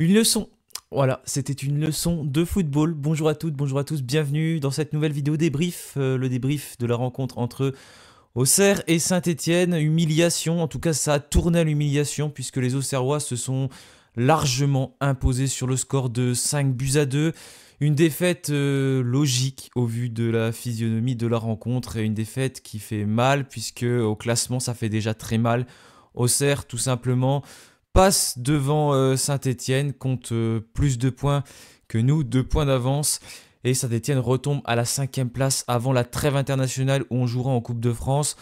Une leçon. Voilà, c'était une leçon de football. Bonjour à toutes, bonjour à tous, bienvenue dans cette nouvelle vidéo débrief, euh, le débrief de la rencontre entre Auxerre et Saint-Étienne. Humiliation, en tout cas ça a tourné à l'humiliation puisque les Auxerrois se sont largement imposés sur le score de 5 buts à 2. Une défaite euh, logique au vu de la physionomie de la rencontre et une défaite qui fait mal puisque au classement ça fait déjà très mal. Auxerre tout simplement passe devant euh, Saint-Etienne, compte euh, plus de points que nous, deux points d'avance. Et Saint-Etienne retombe à la cinquième place avant la trêve internationale où on jouera en Coupe de France.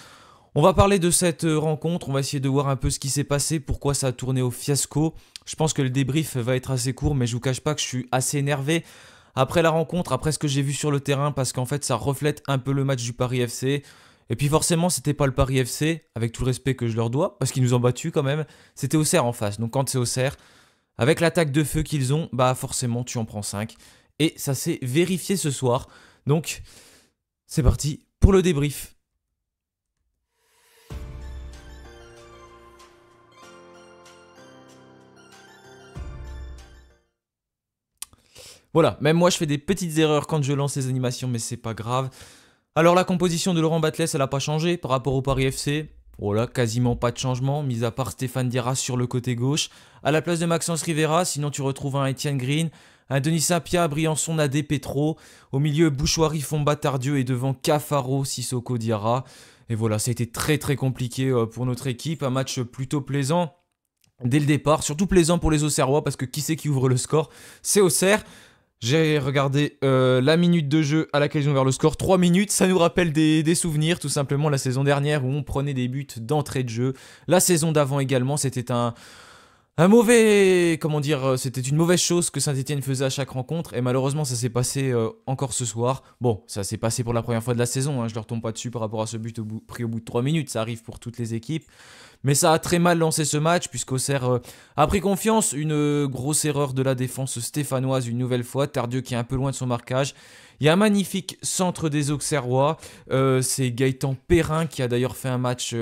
On va parler de cette euh, rencontre, on va essayer de voir un peu ce qui s'est passé, pourquoi ça a tourné au fiasco. Je pense que le débrief va être assez court, mais je vous cache pas que je suis assez énervé après la rencontre, après ce que j'ai vu sur le terrain, parce qu'en fait ça reflète un peu le match du Paris FC. Et puis forcément, c'était pas le Paris FC, avec tout le respect que je leur dois, parce qu'ils nous ont battus quand même. C'était Auxerre en face. Donc quand c'est Auxerre, avec l'attaque de feu qu'ils ont, bah forcément, tu en prends 5. Et ça s'est vérifié ce soir. Donc, c'est parti pour le débrief. Voilà, même moi je fais des petites erreurs quand je lance les animations, mais c'est pas grave. Alors la composition de Laurent Batles, elle n'a pas changé par rapport au Paris FC. Voilà, quasiment pas de changement, mis à part Stéphane Diarra sur le côté gauche. À la place de Maxence Rivera, sinon tu retrouves un Etienne Green, un Denis Sapia, Briançon, Nadé, Petro. Au milieu, Bouchoirie, Fomba, Tardieu et devant Cafaro, Sissoko, Diarra. Et voilà, ça a été très très compliqué euh, pour notre équipe. Un match plutôt plaisant dès le départ. Surtout plaisant pour les Auxerrois parce que qui c'est qui ouvre le score C'est Auxerre. J'ai regardé euh, la minute de jeu à laquelle ils ont ouvert le score, 3 minutes, ça nous rappelle des, souvenirs, tout simplement la saison dernière où on prenait des buts d'entrée de jeu, la saison d'avant également, c'était un mauvais, comment dire, euh, c'était une mauvaise chose que Saint-Etienne faisait à chaque rencontre, et malheureusement ça s'est passé euh, encore ce soir. Bon, ça s'est passé pour la première fois de la saison, hein, je ne leur tombe pas dessus par rapport à ce but pris au bout de 3 minutes, ça arrive pour toutes les équipes. Mais ça a très mal lancé ce match puisqu'Auxerre euh, a pris confiance. Une euh, grosse erreur de la défense stéphanoise une nouvelle fois. Tardieu qui est un peu loin de son marquage. Il y a un magnifique centre des Auxerrois. Euh, c'est Gaëtan Perrin qui a d'ailleurs fait un match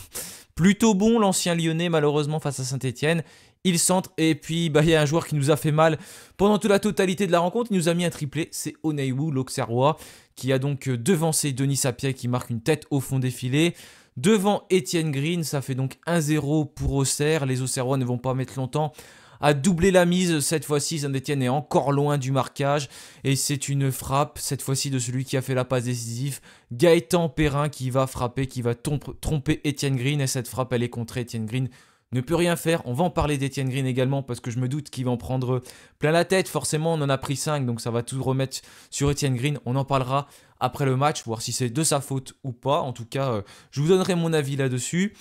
plutôt bon, l'ancien Lyonnais, malheureusement, face à Saint-Etienne. Il centre et puis bah, il y a un joueur qui nous a fait mal pendant toute la totalité de la rencontre. Il nous a mis un triplé. C'est Oneiwu, l'Auxerrois, qui a donc devancé Denis Sapia qui marque une tête au fond des filets devant Étienne Green. Ça fait donc 1-0 pour Auxerre. Les Auxerrois ne vont pas mettre longtemps à doubler la mise. Cette fois-ci, saint est encore loin du marquage. Et c'est une frappe, cette fois-ci, de celui qui a fait la passe décisive, Gaëtan Perrin, qui va frapper, qui va tromper Étienne Green. Et cette frappe, elle est contre Etienne Green ne peut rien faire. On va en parler d'Etienne Green également parce que je me doute qu'il va en prendre plein la tête. Forcément, on en a pris 5, donc ça va tout remettre sur Etienne Green. On en parlera après le match, voir si c'est de sa faute ou pas. En tout cas, euh, je vous donnerai mon avis là-dessus.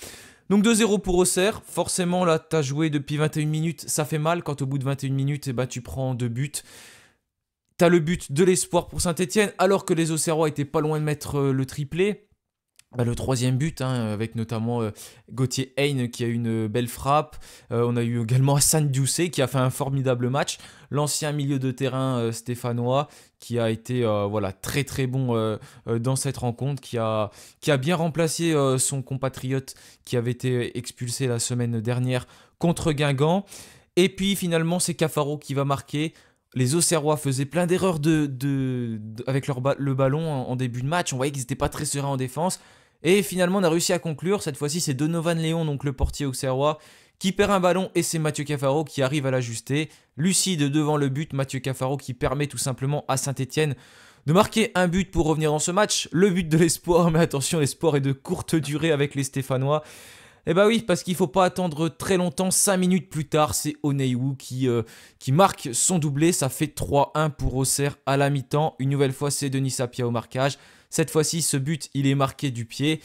Donc 2-0 pour Auxerre, forcément là as joué depuis 21 minutes, ça fait mal quand au bout de 21 minutes et eh ben, tu prends deux buts. T'as le but de l'espoir pour Saint-Etienne alors que les Auxerrois étaient pas loin de mettre euh, le triplé. Bah, le troisième but, hein, avec notamment euh, Gauthier Hain qui a eu une belle frappe. Euh, on a eu également Hassan Doucet qui a fait un formidable match. L'ancien milieu de terrain euh, stéphanois qui a été voilà, très très bon dans cette rencontre, qui a, qui a bien remplacé son compatriote qui avait été expulsé la semaine dernière contre Guingamp. Et puis finalement, c'est Cafaro qui va marquer les Auxerrois faisaient plein d'erreurs de, avec leur le ballon en, début de match. On voyait qu'ils n'étaient pas très sereins en défense. Et finalement, on a réussi à conclure. Cette fois-ci, c'est Donovan Léon, donc le portier auxerrois, qui perd un ballon et c'est Mathieu Cafaro qui arrive à l'ajuster. Lucide devant le but, Mathieu Cafaro qui permet tout simplement à Saint-Etienne de marquer un but pour revenir dans ce match. Le but de l'espoir, mais attention, l'espoir est de courte durée avec les Stéphanois. Et eh bah oui, parce qu'il faut pas attendre très longtemps, 5 minutes plus tard, c'est Oneiwu qui, euh, qui marque son doublé, ça fait 3-1 pour Auxerre à la mi-temps. Une nouvelle fois, c'est Denis Sapia au marquage. Cette fois-ci, ce but, il est marqué du pied.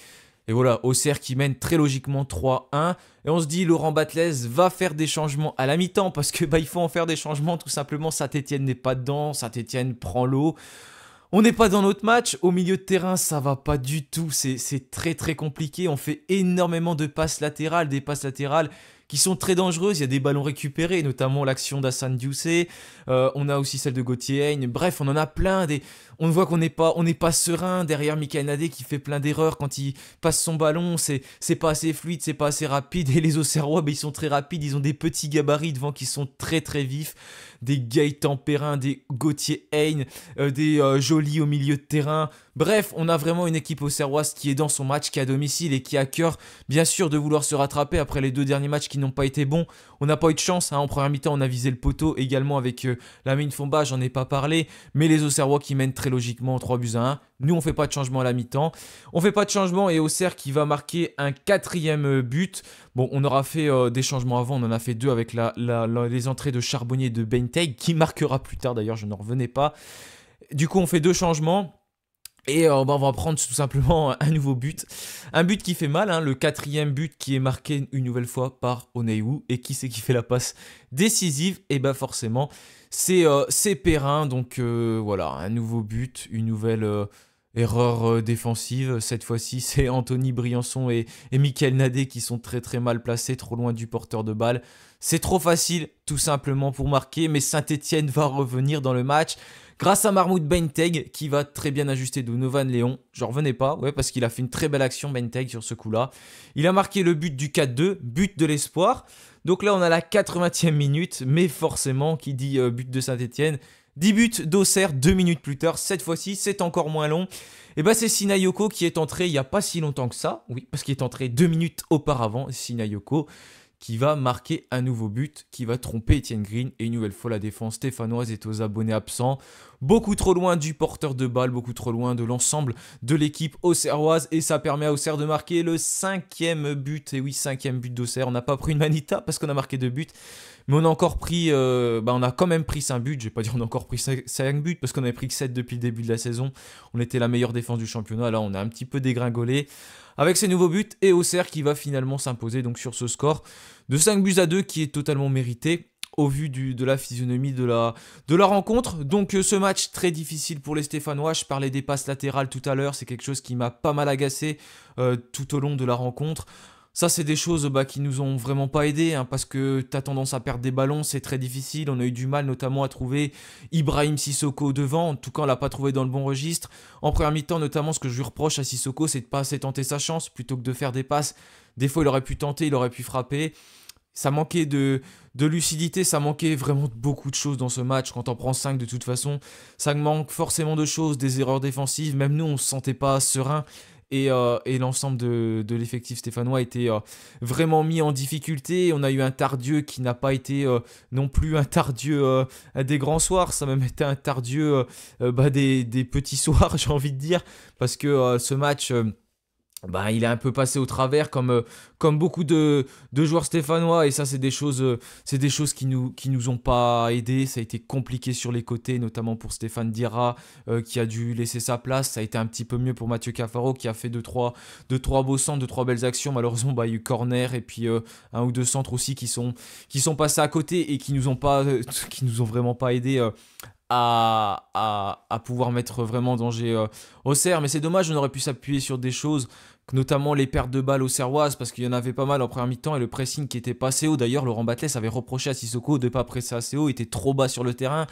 Et voilà, Auxerre qui mène très logiquement 3-1. Et on se dit, Laurent Batelès va faire des changements à la mi-temps parce que bah, il faut en faire des changements tout simplement. Saint-Etienne n'est pas dedans, Saint-Etienne prend l'eau. On n'est pas dans notre match, au milieu de terrain ça va pas du tout, c'est très très compliqué, on fait énormément de passes latérales, des passes latérales qui sont très dangereuses, il y a des ballons récupérés, notamment l'action d'Assane Dioussé, euh, on a aussi celle de Gauthier bref on en a plein, des on voit qu'on n'est pas, pas serein derrière Mikael Nadé qui fait plein d'erreurs quand il passe son ballon, c'est, c'est pas assez fluide, c'est pas assez rapide. Et les Auxerrois, ben, ils sont très rapides, ils ont des petits gabarits devant qui sont très très vifs, des Gaëtan Perrin, des Gauthier Hain, euh, des euh, Jolis au milieu de terrain. Bref, on a vraiment une équipe auxerroise qui est dans son match, qui est à domicile et qui a cœur, bien sûr, de vouloir se rattraper après les deux derniers matchs qui n'ont pas été bons. On n'a pas eu de chance. Hein. En première mi-temps, on a visé le poteau également avec euh, la mine Fomba, j'en ai pas parlé. Mais les Auxerrois qui mènent très logiquement 3 buts à 1. Nous, on fait pas de changement à la mi-temps. On fait pas de changement et Auxerre qui va marquer un quatrième euh, but. Bon, on aura fait euh, des changements avant. On en a fait deux avec la, les entrées de Charbonnier de Benteg, qui marquera plus tard d'ailleurs. Je n'en revenais pas. Du coup, on fait deux changements. Et euh, ben, on va prendre tout simplement un nouveau but. Un but qui fait mal, hein. le quatrième but qui est marqué une nouvelle fois par Oneyu. Et qui c'est qui fait la passe décisive Et eh bien, forcément, euh, c'est Perrin, donc euh, voilà, un nouveau but, une nouvelle euh, erreur défensive. Cette fois-ci, c'est Anthony Briançon et, et Michael Nadé qui sont très très mal placés, trop loin du porteur de balle. C'est trop facile, tout simplement, pour marquer, mais saint étienne va revenir dans le match grâce à Marmoud Benteg qui va très bien ajuster Donovan Léon. ne revenais pas, ouais, parce qu'il a fait une très belle action Benteg sur ce coup-là. Il a marqué le but du 4-2, but de l'espoir. Donc là, on a la 80e minute, mais forcément, qui dit euh, but de Saint-Etienne, 10 buts d'Auxerre, 2 minutes plus tard, cette fois-ci, c'est encore moins long. Et eh bah ben, c'est Sinayoko qui est entré il n'y a pas si longtemps que ça, oui, parce qu'il est entré 2 minutes auparavant, Sinayoko, qui va marquer un nouveau but, qui va tromper Etienne Green, et une nouvelle fois la défense stéphanoise est aux abonnés absents beaucoup trop loin du porteur de balle, beaucoup trop loin de l'ensemble de l'équipe auxerroise et ça permet à Auxerre de marquer le cinquième but. Et oui, cinquième but d'Auxerre. On n'a pas pris une manita parce qu'on a marqué deux buts, mais on a encore pris, euh, bah, on a quand même pris cinq buts. Je vais pas dire on a encore pris cinq buts parce qu'on avait pris que 7 depuis le début de la saison. On était la meilleure défense du championnat. Là, on a un petit peu dégringolé avec ces nouveaux buts et Auxerre qui va finalement s'imposer donc sur ce score de 5 buts à 2 qui est totalement mérité au vu de la physionomie de la, rencontre. Donc euh, ce match très difficile pour les Stéphanois. Je parlais des passes latérales tout à l'heure. C'est quelque chose qui m'a pas mal agacé euh, tout au long de la rencontre. Ça, c'est des choses qui bah, qui nous ont vraiment pas aidé hein, parce que tu as tendance à perdre des ballons, c'est très difficile. On a eu du mal notamment à trouver Ibrahim Sissoko devant, en tout cas, on l'a pas trouvé dans le bon registre. En première mi-temps, notamment, ce que je lui reproche à Sissoko, c'est de pas assez tenter sa chance plutôt que de faire des passes. Des fois, il aurait pu tenter, il aurait pu frapper ça manquait de, de lucidité, ça manquait vraiment de beaucoup de choses dans ce match. Quand on prend 5 de toute façon, ça manque forcément de choses, des erreurs défensives. Même nous, on se sentait pas serein. Et, euh, l'ensemble de, l'effectif stéphanois était euh, vraiment mis en difficulté. On a eu un Tardieu qui n'a pas été euh, non plus un Tardieu des grands soirs, ça a même été un Tardieu bah, des, des, petits soirs, j'ai envie de dire, parce que ce match bah, il est un peu passé au travers comme, euh, comme beaucoup de, joueurs stéphanois et ça c'est des choses euh, c'est des choses qui nous qui nous ont pas aidé, ça a été compliqué sur les côtés notamment pour Stéphane Dira euh, qui a dû laisser sa place ça a été un petit peu mieux pour Mathieu Cafaro qui a fait 2 trois deux trois beaux centres deux trois belles actions malheureusement bah, il y a eu corner et puis un ou deux centres aussi qui sont qui sont passés à côté et qui nous ont pas qui nous ont vraiment pas aidé à, pouvoir mettre vraiment en danger euh, au cerf, Mais c'est dommage, on aurait pu s'appuyer sur des choses, notamment les pertes de balles au Serroise, parce qu'il y en avait pas mal en première mi-temps et le pressing qui était pas assez haut. D'ailleurs, Laurent Batles avait reproché à Sissoko de pas presser assez haut, il était trop bas sur le terrain.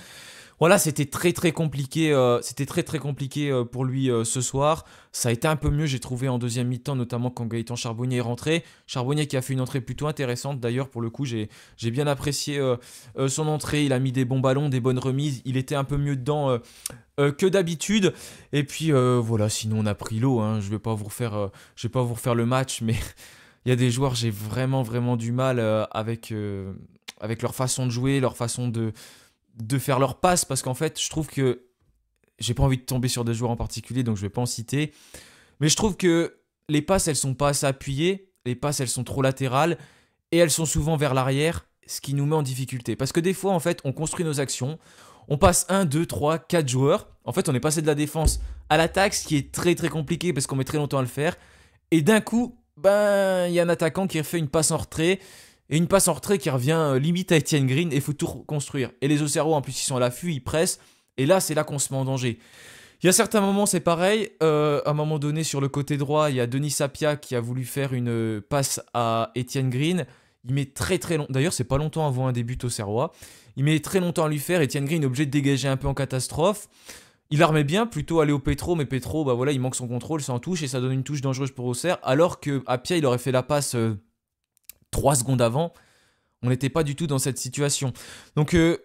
Voilà, c'était très très compliqué. Euh, c'était très très compliqué euh, pour lui euh, ce soir. Ça a été un peu mieux, j'ai trouvé en deuxième mi-temps, notamment quand Gaëtan Charbonnier est rentré. Charbonnier qui a fait une entrée plutôt intéressante. D'ailleurs, pour le coup, j'ai bien apprécié son entrée. Il a mis des bons ballons, des bonnes remises. Il était un peu mieux dedans. que d'habitude. Et puis voilà, sinon on a pris l'eau. Hein. Je vais pas vous vais pas vous refaire le match, mais il y a des joueurs j'ai vraiment vraiment du mal avec avec leur façon de jouer, leur façon de de faire leur passe parce qu'en fait, je trouve que j'ai pas envie de tomber sur des joueurs en particulier, donc je vais pas en citer. Mais je trouve que les passes, elles sont pas assez appuyées, les passes, elles sont trop latérales et elles sont souvent vers l'arrière, ce qui nous met en difficulté. Parce que des fois, en fait, on construit nos actions, on passe 1, 2, 3, 4 joueurs. En fait, on est passé de la défense à l'attaque, ce qui est très très compliqué parce qu'on met très longtemps à le faire. Et d'un coup, ben, il y a un attaquant qui fait une passe en retrait et une passe en retrait qui revient euh, limite à Etienne Green et faut tout reconstruire. Et les Auxerrois, en plus, ils sont à l'affût, ils pressent. Et là, c'est là qu'on se met en danger. Il y a certains moments, c'est pareil. Euh, à un moment donné, sur le côté droit, il y a Denis Sapia qui a voulu faire une euh, passe à Etienne Green. Il met très très long. D'ailleurs, c'est pas longtemps avant un début au Il met très longtemps à lui faire. Etienne Green est obligé de dégager un peu en catastrophe. Il armait bien, plutôt aller au Petro, mais Petro, bah voilà, il manque son contrôle, ça en touche et ça donne une touche dangereuse pour Auxerre. Alors que Apia, il aurait fait la passe trois secondes avant, on n'était pas du tout dans cette situation. Donc euh,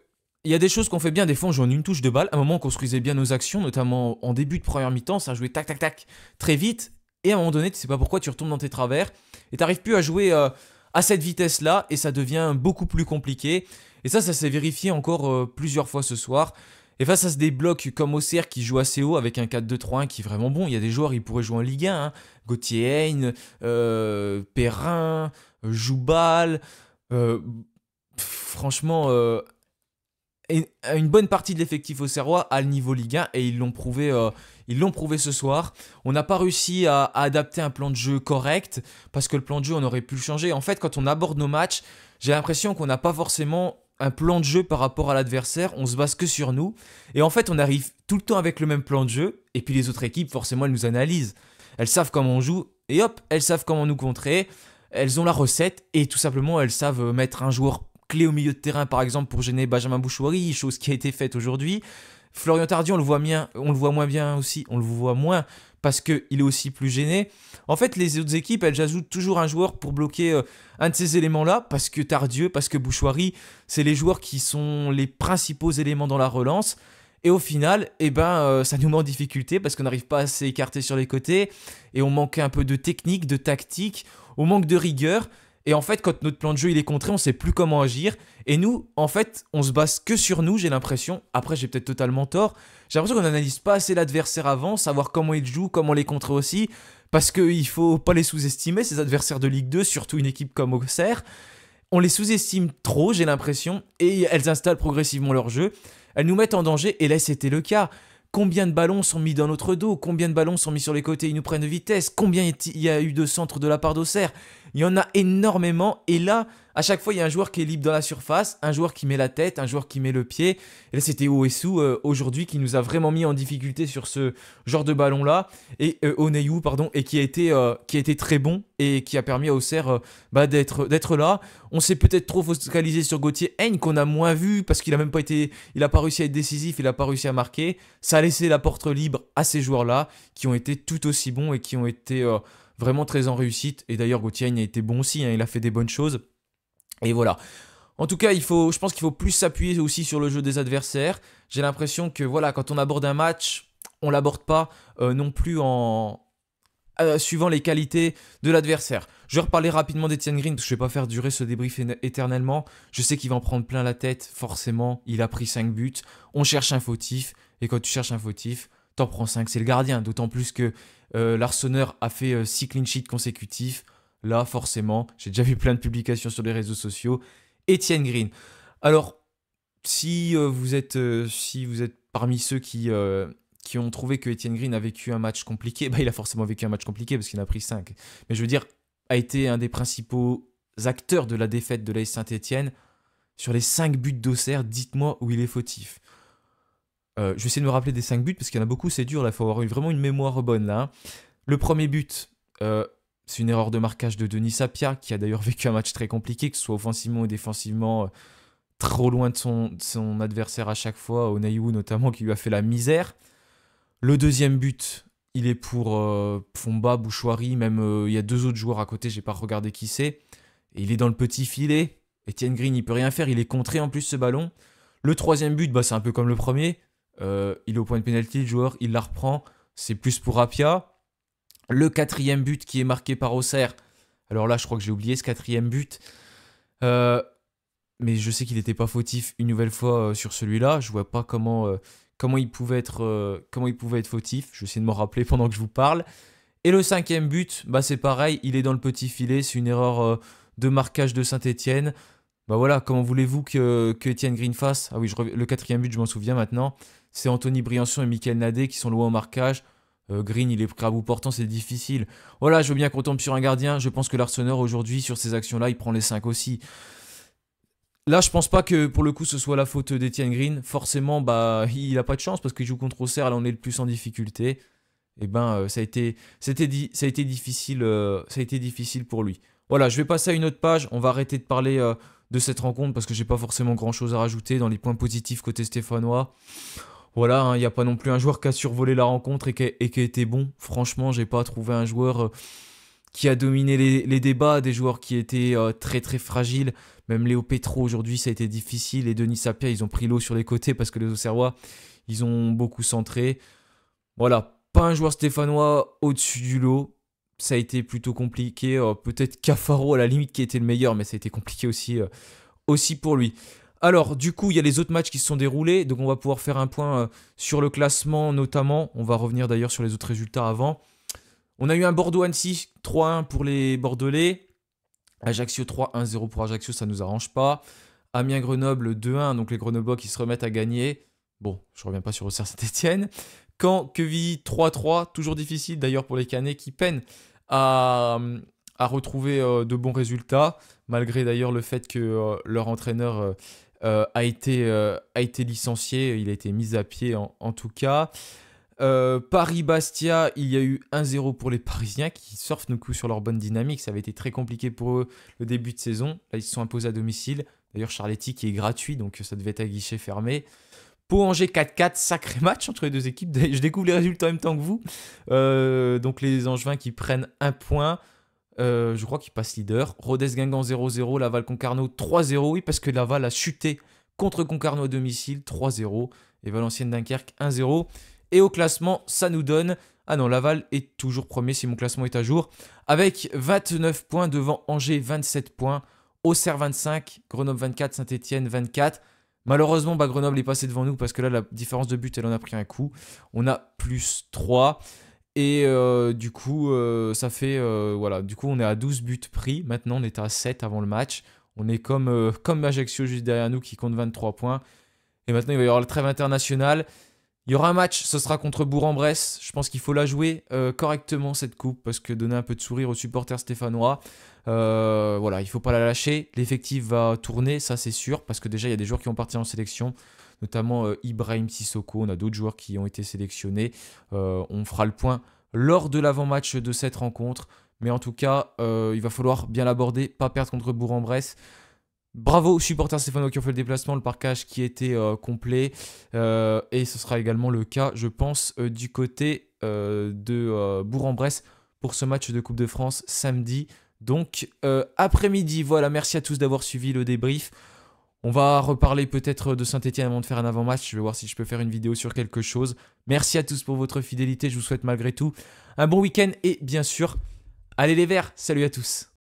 il y a des choses qu'on fait bien. Des fois, on joue en une touche de balle. À un moment, on construisait bien nos actions, notamment en début de première mi-temps. Ça jouait tac, tac, tac, très vite. Et à un moment donné, tu sais pas pourquoi, tu retombes dans tes travers. Et tu t'arrives plus à jouer euh, à cette vitesse-là. Et ça devient beaucoup plus compliqué. Et ça, ça s'est vérifié encore euh, plusieurs fois ce soir. Et face à des débloque comme Auxerre qui joue assez haut avec un 4-2-3-1 qui est vraiment bon, il y a des joueurs ils pourraient jouer en Ligue 1. Hein. Gauthier Hain, Perrin, euh, Joubal, euh, franchement, euh, une bonne partie de l'effectif au Serrois a le niveau Ligue 1 et ils l'ont prouvé, prouvé ce soir. On n'a pas réussi à, à, adapter un plan de jeu correct parce que le plan de jeu, on aurait pu le changer. En fait, quand on aborde nos matchs, j'ai l'impression qu'on n'a pas forcément un plan de jeu par rapport à l'adversaire, on se base que sur nous. Et en fait, on arrive tout le temps avec le même plan de jeu. Et puis les autres équipes, forcément, elles nous analysent. Elles savent comment on joue. Et hop, elles savent comment nous contrer elles ont la recette et tout simplement elles savent euh, mettre un joueur clé au milieu de terrain par exemple pour gêner Benjamin Bouchouari, chose qui a été faite aujourd'hui. Florian Tardieu, on le voit bien, on le voit moins bien aussi, on le voit moins parce qu'il est aussi plus gêné. En fait, les autres équipes, elles ajoutent toujours un joueur pour bloquer euh, un de ces éléments-là, parce que Tardieu, parce que Bouchoirie, c'est les joueurs qui sont les principaux éléments dans la relance. Et au final, eh ben, euh, ça nous met en difficulté parce qu'on n'arrive pas à s'écarter sur les côtés et on manque un peu de technique, de tactique au manque de rigueur. Et en fait, quand notre plan de jeu il est contré, on sait plus comment agir. Et nous, en fait, on se base que sur nous, j'ai l'impression. Après, j'ai peut-être totalement tort. J'ai l'impression qu'on n'analyse pas assez l'adversaire avant, savoir comment il joue, comment les contrer aussi. Parce qu'il faut pas les sous-estimer, ces adversaires de Ligue 2, surtout une équipe comme Auxerre. On les sous-estime trop, j'ai l'impression. Et elles installent progressivement leur jeu. Elles nous mettent en danger. Et là, c'était le cas. Combien de ballons sont mis dans notre dos Combien de ballons sont mis sur les côtés Ils nous prennent de vitesse Combien il y a eu de centres de la part d'Auxerre Il y en a énormément. Et là, à chaque fois, il y a un joueur qui est libre dans la surface, un joueur qui met la tête, un joueur qui met le pied. Et là, c'était Oesu euh, aujourd'hui qui nous a vraiment mis en difficulté sur ce genre de ballon-là. Et euh, pardon, et qui a, été, euh, qui a été très bon et qui a permis à Auxerre euh, bah, d'être là. On s'est peut-être trop focalisé sur Gauthier Haine qu'on a moins vu parce qu'il n'a même pas été, il pas réussi à être décisif, il n'a pas réussi à marquer. Ça a laissé la porte libre à ces joueurs-là qui ont été tout aussi bons et qui ont été vraiment très en réussite. Et d'ailleurs, Gauthier Haine a été bon aussi, hein. il a fait des bonnes choses. Et voilà. En tout cas, il faut, je pense qu'il faut plus s'appuyer aussi sur le jeu des adversaires. J'ai l'impression que voilà, quand on aborde un match, on l'aborde pas euh, non plus en euh, suivant les qualités de l'adversaire. Je vais reparler rapidement d'Etienne Green parce que je vais pas faire durer ce débrief éternellement. Je sais qu'il va en prendre plein la tête, forcément. Il a pris 5 buts. On cherche un fautif et quand tu cherches un fautif, t'en prends 5. C'est le gardien, d'autant plus que euh, a fait 6 euh, clean sheets consécutifs là, forcément, j'ai déjà vu plein de publications sur les réseaux sociaux, Étienne Green. Alors, si euh, vous êtes, euh, si vous êtes parmi ceux qui, euh, qui ont trouvé que Étienne Green a vécu un match compliqué, bah, il a forcément vécu un match compliqué parce qu'il a pris 5. Mais je veux dire, a été un des principaux acteurs de la défaite de l'AS Saint-Étienne. Sur les cinq buts d'Auxerre, dites-moi où il est fautif. je vais essayer de me rappeler des 5 buts parce qu'il y en a beaucoup, c'est dur, il faut avoir vraiment une mémoire bonne là. Hein. Le premier but, c'est une erreur de marquage de Denis Sapia, qui a d'ailleurs vécu un match très compliqué, que ce soit offensivement ou défensivement, euh, trop loin de son, adversaire à chaque fois, Onayou notamment, qui lui a fait la misère. Le deuxième but, il est pour euh, Fomba, Bouchouari, même euh, il y a deux autres joueurs à côté, j'ai pas regardé qui c'est. Et il est dans le petit filet. Etienne Green, il peut rien faire, il est contré en plus ce ballon. Le troisième but, bah, c'est un peu comme le premier. il est au point de pénalty, le joueur, il la reprend. C'est plus pour Apia. Le quatrième but qui est marqué par Auxerre. Alors là, je crois que j'ai oublié ce quatrième but. Euh, mais je sais qu'il n'était pas fautif une nouvelle fois euh, sur celui-là. Je vois pas comment, euh, comment, il pouvait être, comment il pouvait être fautif. Je vais essayer de me rappeler pendant que je vous parle. Et le cinquième but, bah c'est pareil, il est dans le petit filet. C'est une erreur de marquage de saint étienne Bah voilà, comment voulez-vous que, que Étienne Green fasse Ah oui, le quatrième but, je m'en souviens maintenant. C'est Anthony Briançon et Michael Nadé qui sont loin au marquage. Euh, Green, il est crabou portant, c'est difficile. Voilà, je veux bien qu'on tombe sur un gardien. Je pense que l'Arseneur, aujourd'hui, sur ces actions-là, il prend les 5 aussi. Là, je pense pas que pour le coup ce soit la faute d'Etienne Green. Forcément, bah, il a pas de chance parce qu'il joue contre Auxerre, là on est le plus en difficulté. Et eh ben, euh, ça a été, c'était, ça a été difficile, euh, ça a été difficile pour lui. Voilà, je vais passer à une autre page. On va arrêter de parler de cette rencontre parce que j'ai pas forcément grand chose à rajouter dans les points positifs côté stéphanois voilà, hein, il n'y a pas non plus un joueur qui a survolé la rencontre et qui a, été bon. Franchement, j'ai pas trouvé un joueur euh, qui a dominé les, débats, des joueurs qui étaient euh, très très fragiles. Même Léo Petro aujourd'hui, ça a été difficile. Et Denis Sapir, ils ont pris l'eau sur les côtés parce que les Auxerrois, ils ont beaucoup centré. Voilà, pas un joueur stéphanois au-dessus du lot. Ça a été plutôt compliqué. Euh, peut-être Cafaro à la limite qui était le meilleur, mais ça a été compliqué aussi, aussi pour lui. Alors, du coup, il y a les autres matchs qui se sont déroulés, donc on va pouvoir faire un point euh, sur le classement notamment. On va revenir d'ailleurs sur les autres résultats avant. On a eu un Bordeaux-Annecy 3-1 pour les Bordelais. Ajaccio 3-1-0 pour Ajaccio, ça ne nous arrange pas. Amiens-Grenoble 2-1, donc les Grenoblois qui se remettent à gagner. Bon, je ne reviens pas sur Auxerre Saint-Etienne. Caen, Quevilly 3-3, toujours difficile d'ailleurs pour les Canets qui peinent à, à retrouver euh, de bons résultats, malgré d'ailleurs le fait que euh, leur entraîneur euh, a, été, euh, a été licencié, il a été mis à pied en, tout cas. Euh, Paris-Bastia, il y a eu 1-0 pour les Parisiens qui surfent nos coups sur leur bonne dynamique. Ça avait été très compliqué pour eux le début de saison. Là, ils se sont imposés à domicile. D'ailleurs, Charletti qui est gratuit, donc ça devait être à guichet fermé. Pau-Angers 4-4, sacré match entre les deux équipes. Je découvre les résultats en même temps que vous. donc les Angevins qui prennent un point. Euh, je crois qu'il passe leader. Rodez-Guingamp 0-0, Laval-Concarneau 3-0. Oui, parce que Laval a chuté contre Concarneau à domicile 3-0. Et Valenciennes-Dunkerque 1-0. Et au classement, ça nous donne... Ah non, Laval est toujours premier si mon classement est à jour. Avec 29 points devant Angers, 27 points. Auxerre 25, Grenoble 24, Saint-Etienne 24. Malheureusement, bah, Grenoble est passé devant nous parce que là, la différence de but, elle en a pris un coup. On a plus 3. Et euh, du coup, euh, ça fait. Euh, voilà, du coup, on est à 12 buts pris. Maintenant, on est à 7 avant le match. On est comme, comme Ajaccio juste derrière nous qui compte 23 points. Et maintenant, il va y avoir le trêve international. Il y aura un match, ce sera contre Bourg-en-Bresse. Je pense qu'il faut la jouer correctement cette coupe parce que donner un peu de sourire aux supporters stéphanois, voilà, il ne faut pas la lâcher. L'effectif va tourner, ça c'est sûr, parce que déjà il y a des joueurs qui ont parti en sélection notamment euh, Ibrahim Sissoko. On a d'autres joueurs qui ont été sélectionnés. Euh, on fera le point lors de l'avant-match de cette rencontre. Mais en tout cas, euh, il va falloir bien l'aborder, pas perdre contre Bourg-en-Bresse. Bravo aux supporters Stéphano qui ont fait le déplacement, le parcage qui était complet. et ce sera également le cas, je pense, du côté de Bourg-en-Bresse pour ce match de Coupe de France samedi. Donc, après-midi, voilà, merci à tous d'avoir suivi le débrief. On va reparler peut-être de Saint-Etienne avant de faire un avant-match. Je vais voir si je peux faire une vidéo sur quelque chose. Merci à tous pour votre fidélité. Je vous souhaite malgré tout un bon week-end et bien sûr, allez les verts. Salut à tous.